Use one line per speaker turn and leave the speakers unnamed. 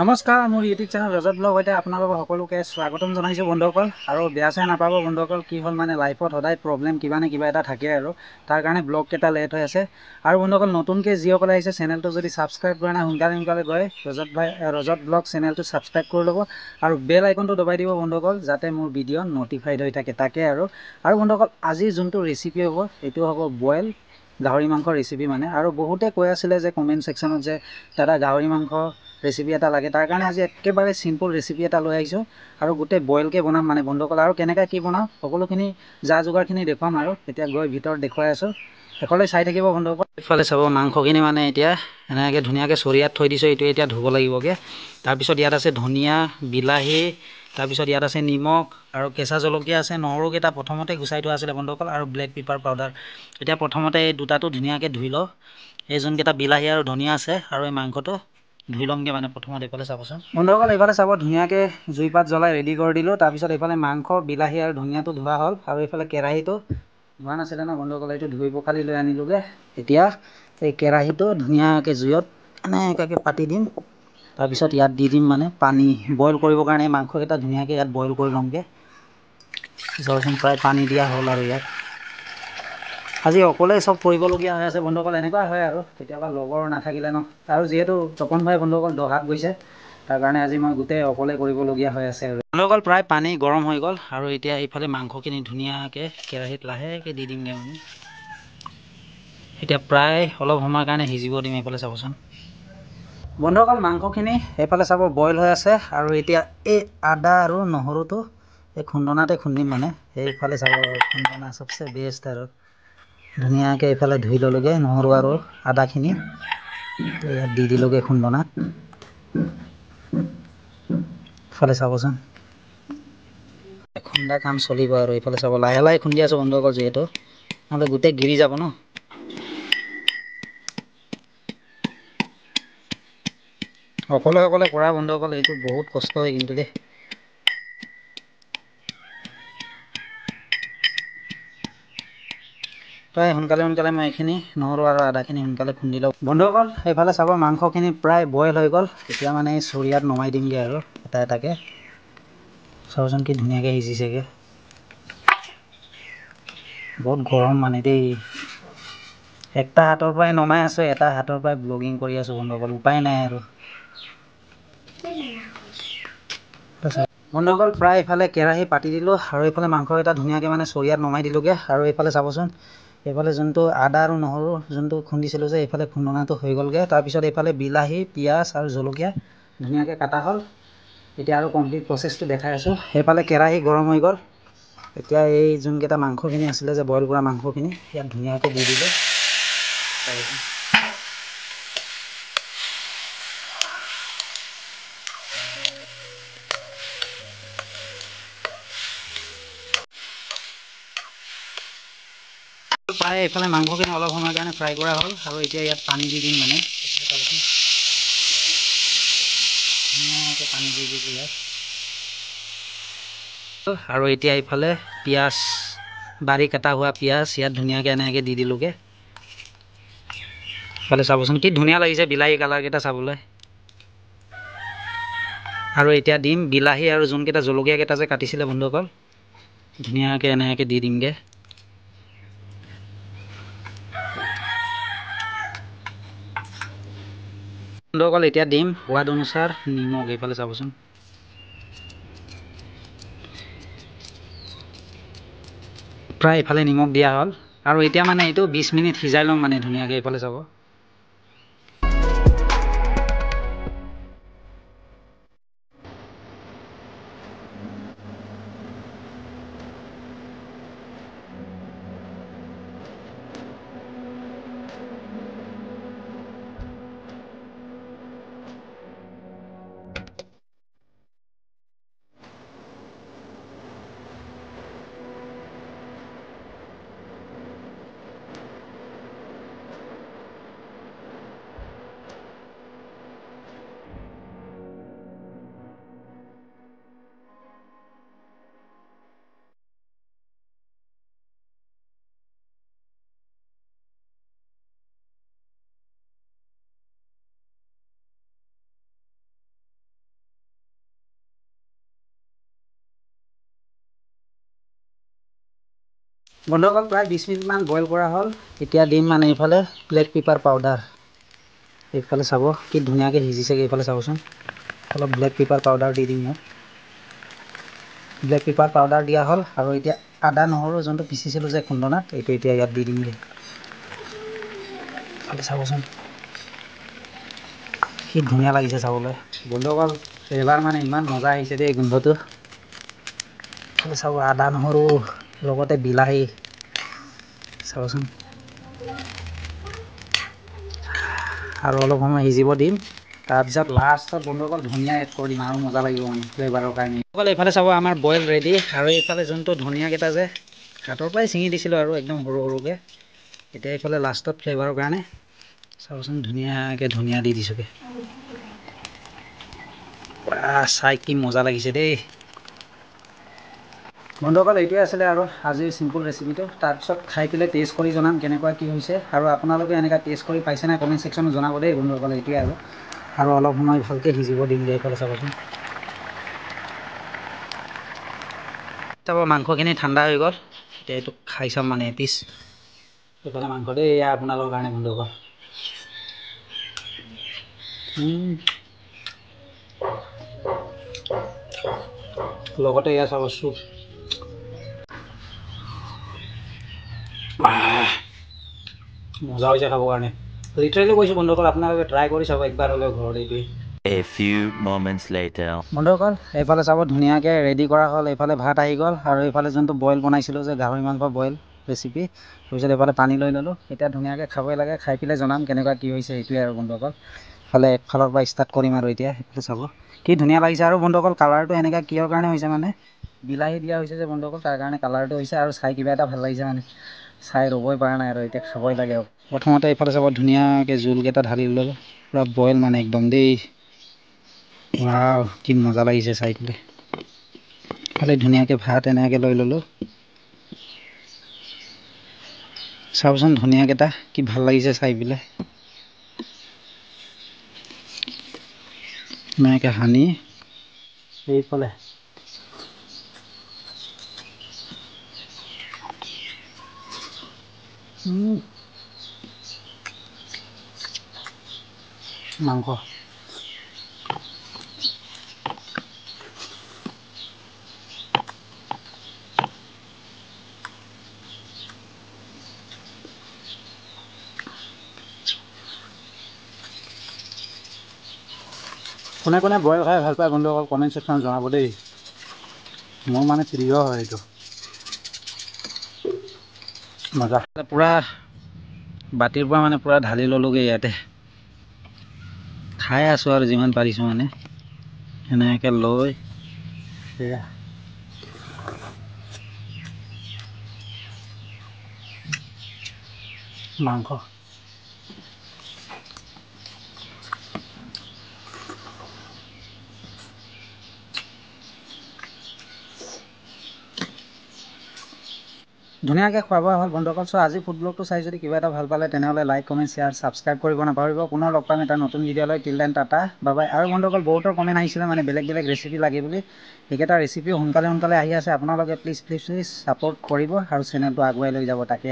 নমস্কাৰ মোৰ YouTube channel ৰজত blog সৈতে আপোনালোকক সকলোকে স্বাগতম জনাইছোঁ বন্ধুসকল আৰু বেয়া চাই নাপাব বন্ধুসকল কি হ'ল মানে লাইফত সদায় প্ৰব্লেম কিবা নে কিবা এটা থাকে আৰু তাৰ কাৰণে ব্লগকেইটা লেট হৈ আছে আৰু বন্ধুসকল নতুনকৈ যিসকলে আহিছে চেনেলটো যদি ছাবস্ক্ৰাইব কৰা নাই সোনকালে সোনকালে গৈ ৰজত ভাই ৰজত ব্লগ চেনেলটো ছাবস্ক্ৰাইব কৰি ল'ব আৰু বেল আইকনটো দবাই দিব বন্ধুসকল যাতে মোৰ ভিডিঅ' ন'টিফাইড হৈ থাকে তাকে আৰু আৰু বন্ধুসকল আজি যোনটো ৰেচিপি হ'ব সেইটো হ'ব বইল গাহৰি মাংসৰ ৰেচিপি মানে আৰু বহুতে কৈ আছিলে যে কমেণ্ট ছেকশ্যনত যে দাদা গাহৰি মাংস ৰেচিপি এটা লাগে তাৰ কাৰণে আজি একেবাৰে চিম্পল ৰেচিপি এটা লৈ আহিছোঁ আৰু গোটেই বইলকৈ বনাম মানে বন্ধুসকল আৰু কেনেকৈ কি বনাওঁ সকলোখিনি যা যোগাৰখিনি দেখুৱাম আৰু এতিয়া গৈ ভিতৰত দেখুৱাই আছোঁ সেইফালে চাই থাকিব বন্ধুসকল সেইফালে চাব মাংসখিনি মানে এতিয়া এনেকৈ ধুনীয়াকৈ চৰিয়াত থৈ দিছোঁ এইটো এতিয়া ধুব লাগিবগৈ তাৰপিছত ইয়াত আছে ধনিয়া বিলাহী তাৰপিছত ইয়াত আছে নিমখ আৰু কেঁচা জলকীয়া আছে নহৰুকেইটা প্ৰথমতে গুচাই থোৱা আছিলে বন্ধুসকল আৰু ব্লেক পেপাৰ পাউডাৰ এতিয়া প্ৰথমতে এই দুটাটো ধুনীয়াকৈ ধুই লওঁ এই যোনকেইটা বিলাহী আৰু ধনিয়া আছে আৰু এই মাংসটো ধুই ভুলংগে মানে প্ৰথমতে এইফালে চাবচোন বন্ধুসকল এইফালে চাব ধুনীয়াকৈ জুইপাত জ্বলাই ৰেডি কৰি দিলোঁ তাৰপিছত এইফালে মাংস বিলাহী আৰু ধনিয়াটো ধোৱা হ'ল আৰু এইফালে কেৰাহীটো ধোৱা নাছিলে ন বন্ধুসকল এইটো ধুই পখালি লৈ আনিলোঁগৈ এতিয়া এই কেৰাহীটো ধুনীয়াকৈ জুইত এনেকুৱাকৈ পাতি দিম তাৰপিছত ইয়াত দি দিম মানে পানী বইল কৰিবৰ কাৰণে মাংসকেইটা ধুনীয়াকৈ ইয়াত বইল কৰি ল'মগৈ জ্বলচোন প্ৰায় পানী দিয়া হ'ল আৰু ইয়াত আজি অকলে চব ফুৰিবলগীয়া হৈ আছে বন্ধুসকল এনেকুৱা হয় আৰু কেতিয়াবা লগৰ নাথাকিলে ন আৰু যিহেতু তপন ভাই বন্ধুসকল দহাত গৈছে তাৰ কাৰণে আজি মই গোটেই অকলে কৰিবলগীয়া হৈ আছে আৰু বন্ধুসকল প্ৰায় পানী গৰম হৈ গ'ল আৰু এতিয়া এইফালে মাংসখিনি ধুনীয়াকৈ কেৰাহীত লাহেকৈ দি দিমগৈ মানে এতিয়া প্ৰায় অলপ সময়ৰ কাৰণে সিজিব দিম এইফালে চাবচোন বন্ধুসকল মাংসখিনি সেইফালে চাব বইল হৈ আছে আৰু এতিয়া এই আদা আৰু নহৰুটো এই খুন্দনাতে খুন্দিম মানে সেইফালে চাব খুন্দনা চবচে বেষ্ট আৰু ধুনীয়াকৈ এইফালে ধুই ললোগে নহৰু আৰু আদাখিনি ইয়াত দি দিলোঁগৈ খুন্দনাত ফালে চাবচোন খুন্দা কাম চলিব আৰু এইফালে চাব লাহে লাহে খুন্দি আছো বন্ধ কৰ যিহেতু নহ'লে গোটেই গিৰি যাব ন অকলে অকলে কৰা বন্ধ কৰ এইটো বহুত কষ্ট হয় কিন্তু দেই প্ৰায় সোনকালে সোনকালে মই এইখিনি নহৰু আৰু আদাখিনি সোনকালে খুন্দি লওঁ বন্ধুসকল সেইফালে চাব মাংসখিনি প্ৰায় বইল হৈ গ'ল এতিয়া মানে এই চৰিয়াত নমাই দিমগৈ আৰু এটা এটাকৈ চাওচোন কি ধুনীয়াকৈ সিজিছেগৈ বহুত গৰম মানে দেই এটা হাতৰ পৰাই নমাই আছোঁ এটা হাতৰ পৰাই ব্লগিং কৰি আছোঁ বন্ধুসকল উপায় নাই আৰু বন্ধুসকল প্ৰায় এইফালে কেৰাহী পাতি দিলোঁ আৰু এইফালে মাংসকেইটা ধুনীয়াকৈ মানে চৰিয়াত নমাই দিলোঁগৈ আৰু এইফালে চাবচোন এইফালে যোনটো আদা আৰু নহৰু যোনটো খুন্দিছিলোঁ যে এইফালে খুন্দনাটো হৈ গ'লগৈ তাৰপিছত এইফালে বিলাহী পিঁয়াজ আৰু জলকীয়া ধুনীয়াকৈ কটা হ'ল এতিয়া আৰু কমপ্লিট প্ৰচেছটো দেখাই আছোঁ সেইফালে কেৰাহী গৰম হৈ গ'ল এতিয়া এই যোনকেইটা মাংসখিনি আছিলে যে বইল কৰা মাংসখিনি ইয়াত ধুনীয়াকৈ দি দিলোঁ প্ৰায় এইফালে মাংসখিনি অলপ সময়ৰ কাৰণে ফ্ৰাই কৰা হ'ল আৰু এতিয়া ইয়াত পানী দি দিম মানে পানী দি দিছোঁ ইয়াত আৰু এতিয়া এইফালে পিঁয়াজ বাৰী কটা হোৱা পিঁয়াজ ইয়াত ধুনীয়াকৈ এনেকৈ দি দিলোঁগৈ এইফালে চাবচোন কি ধুনীয়া লাগিছে বিলাহী কালাৰকেইটা চাবলৈ আৰু এতিয়া দিম বিলাহী আৰু যোনকেইটা জলকীয়াকেইটা যে কাটিছিলে বন্ধুসকল ধুনীয়াকৈ এনেকৈ দি দিমগৈ বন্ধুসকল এতিয়া দিম সোৱাদ অনুচাৰ নিমখ এইফালে চাবচোন প্ৰায় এইফালে নিমখ দিয়া হ'ল আৰু এতিয়া মানে এইটো বিছ মিনিট সিজাই ল'ম মানে ধুনীয়াকৈ এইফালে চাব বন্ধ প্ৰায় বিছ মিনিটমান বইল কৰা হ'ল এতিয়া দিম মানে এইফালে ব্লেক পেপাৰ পাউডাৰ এইফালে চাব কি ধুনীয়াকৈ সিজিছেগৈ এইফালে চাবচোন অলপ ব্লেক পেপাৰ পাউডাৰ দি দিম মই ব্লেক পেপাৰ পাউডাৰ দিয়া হ'ল আৰু এতিয়া আদা নহৰু যোনটো পিচিছিলোঁ যে খুন্দনাত এইটো এতিয়া ইয়াত দি দিমগৈ এইফালে চাবচোন কি ধুনীয়া লাগিছে চাবলৈ গোন্ধকল এইবাৰ মানে ইমান মজা আহিছে দেই গোন্ধটো চাব আদা নহৰু লগতে বিলাহী চাবচোন আৰু অলপ সময় সিজিব দিম তাৰপিছত লাষ্টত বন্ধুসকল ধুনীয়া এড কৰি দিম আৰু মজা লাগিব ফ্লেভাৰৰ কাৰণে অকল এইফালে চাব আমাৰ বইল ৰেডি আৰু এইফালে যোনটো ধনিয়াকেইটা যে হাতৰ পৰাই ছিঙি দিছিলোঁ আৰু একদম সৰু সৰুকৈ এতিয়া এইফালে লাষ্টত ফ্লেভাৰৰ কাৰণে চাবচোন ধুনীয়াকৈ ধনিয়া দি দিছোঁগৈ চাই কি মজা লাগিছে দেই বন্ধুসকল এইটোৱে আছিলে আৰু আজিৰ চিম্পুল ৰেচিপিটো তাৰপিছত খাই পেলাই টেষ্ট কৰি জনাম কেনেকুৱা কি হৈছে আৰু আপোনালোকে এনেকৈ টেষ্ট কৰি পাইছে নাই কমেণ্ট ছেকশ্যনত জনাব দেই বন্ধুসকল এইটোৱে আৰু আৰু অলপ সময় ভালকৈ সিজিব দিম দিয়ে এইফালে চাবচোন তাৰপৰা মাংসখিনি ঠাণ্ডা হৈ গ'ল এতিয়া এইটো খাই চাম মানে এপিচ এইফালে মাংস দেই এয়া আপোনালোকৰ কাৰণে বন্ধুসকল লগতে এয়া চাব চুপ মজা হৈছে খাবৰ কাৰণে লিটাৰেলি কৈছোঁ বন্ধুসকল আপোনালোকে ট্ৰাই কৰি চাব একবাৰ হ'লেও ঘৰত এইটোৱে এ ফিউ মমেণ্টছ লেটাৰ বন্ধুসকল এইফালে চাব ধুনীয়াকৈ ৰেডি কৰা হ'ল এইফালে ভাত আহি গ'ল আৰু এইফালে যোনটো বইল বনাইছিলোঁ যে গাহৰি মাংস বইল ৰেচিপি তাৰপিছত এইফালে পানী লৈ ল'লোঁ এতিয়া ধুনীয়াকৈ খাবই লাগে খাই পেলাই জনাম কেনেকুৱা কি হৈছে সেইটোৱে আৰু বন্ধুসকল এফালে একফালৰ পৰা ষ্টাৰ্ট কৰিম আৰু এতিয়া সেইফালে চাব কি ধুনীয়া লাগিছে আৰু বন্ধুসকল কালাৰটো এনেকৈ কিৰ কাৰণে হৈছে মানে বিলাহী দিয়া হৈছে যে বন্ধুসকল তাৰ কাৰণে কালাৰটো হৈছে আৰু চাই কিবা এটা ভাল লাগিছে মানে চাই ৰ'বই পৰা নাই আৰু এতিয়া খাবই লাগে প্ৰথমতে এইফালে চাব ধুনীয়াকৈ জোলকেইটা ঢালি লৈ পূৰা বইল মানে একদম দেই ৱা কি মজা লাগিছে চাই পেলাই ইফালে ধুনীয়াকৈ ভাত এনেকৈ লৈ ল'লোঁ চাবচোন ধুনীয়াকেইটা কি ভাল লাগিছে চাই পেলাই এনেকৈ সানি এইফালে মাংস কোনে কোনে বইল খাই ভাল পায় বন্ধু অকল কমেণ্ট ছেকশ্যনত জনাব দেই মোৰ মানে প্ৰিয় হয় এইটো মজা পুৰা বাতিৰ পৰা মানে পুৰা ঢালি ল'লোগৈ ইয়াতে খাই আছো আৰু যিমান পাৰিছোঁ মানে সেনেকৈ লৈ সেয়া মাংস ধুনীয়াকৈ খোৱা বোৱা হ'ল বন্ধুসকল চ' আজি ফুড ব্লগটো চাই যদি কিবা এটা ভাল পালে তেনেহ'লে লাইক কমেণ্ট শ্বেয়াৰ ছাবস্ক্ৰাইব কৰিব নাপাহৰিব পুনৰ লগ পাম এটা নতুন ভিডিঅ'লৈ টিল দেন টাটা বা বাই আৰু বন্ধুসকল বহুতৰ কমেণ্ট আহিছিলে মানে বেলেগ বেলেগ ৰেচিপি লাগে বুলি সেইকেইটা ৰেচিপিও সোনকালে সোনকালে আহি আছে আপোনালোকে প্লিজ প্লিজ প্লিজ ছাপৰ্ট কৰিব আৰু চেনেলটো আগুৱাই লৈ যাব তাকে